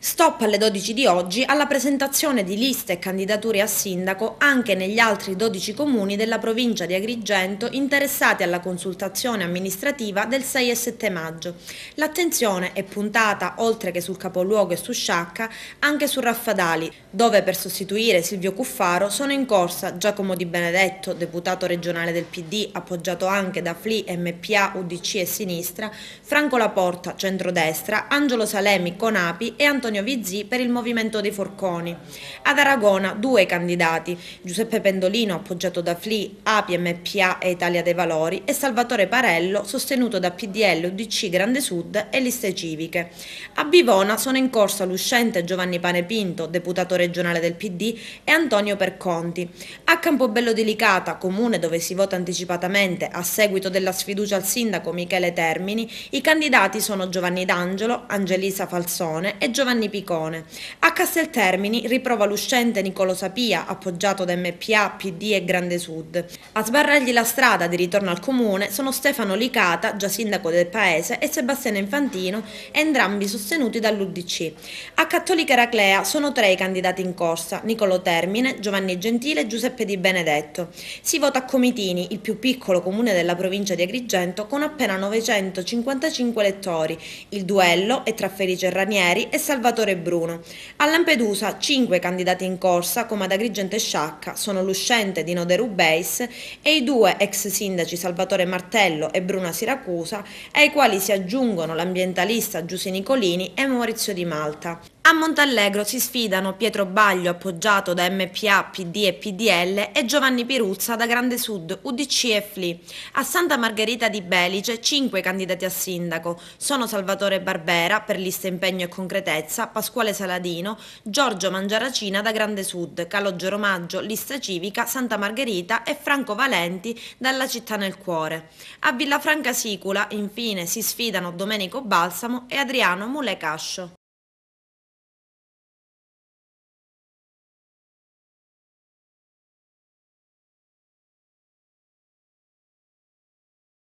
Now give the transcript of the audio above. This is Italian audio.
Stop alle 12 di oggi alla presentazione di liste e candidature a sindaco anche negli altri 12 comuni della provincia di Agrigento interessati alla consultazione amministrativa del 6 e 7 maggio. L'attenzione è puntata, oltre che sul capoluogo e su Sciacca, anche su Raffadali, dove per sostituire Silvio Cuffaro sono in corsa Giacomo Di Benedetto, deputato regionale del PD, appoggiato anche da FLI, MPA, UDC e Sinistra, Franco Laporta, centrodestra, Angelo Salemi, Conapi e Antonio Antonio Vizzi per il Movimento dei Forconi. Ad Aragona due candidati, Giuseppe Pendolino appoggiato da FLI, API, MPA e Italia dei Valori e Salvatore Parello sostenuto da PDL, UDC, Grande Sud e liste civiche. A Bivona sono in corsa l'uscente Giovanni Panepinto, deputato regionale del PD, e Antonio Perconti. A Campobello di Licata, comune dove si vota anticipatamente a seguito della sfiducia al sindaco Michele Termini, i candidati sono Giovanni D'Angelo, Angelisa Falsone e Giovanni Giovanni Picone. A Casteltermini riprova l'uscente Nicolo Sapia, appoggiato da MPA, PD e Grande Sud. A sbarrargli la strada di ritorno al comune sono Stefano Licata, già sindaco del paese, e Sebastiano Infantino, entrambi sostenuti dall'UDC. A Cattolica Eraclea sono tre i candidati in corsa, Nicolo Termine, Giovanni Gentile e Giuseppe Di Benedetto. Si vota a Comitini, il più piccolo comune della provincia di Agrigento, con appena 955 elettori. Il duello è tra Felice Ranieri e Salvatore Salvatore Bruno. A Lampedusa cinque candidati in corsa, come ad Agrigente Sciacca, sono l'uscente di Node Rubeis e i due ex sindaci Salvatore Martello e Bruna Siracusa, ai quali si aggiungono l'ambientalista Giuse Nicolini e Maurizio Di Malta. A Montallegro si sfidano Pietro Baglio, appoggiato da MPA, PD e PDL, e Giovanni Piruzza da Grande Sud, UDC e FLI. A Santa Margherita di Belice, cinque candidati a sindaco. Sono Salvatore Barbera, per lista impegno e concretezza, Pasquale Saladino, Giorgio Mangiaracina da Grande Sud, Calogero Maggio, lista civica, Santa Margherita e Franco Valenti dalla città nel cuore. A Villafranca Sicula, infine, si sfidano Domenico Balsamo e Adriano Mulecascio.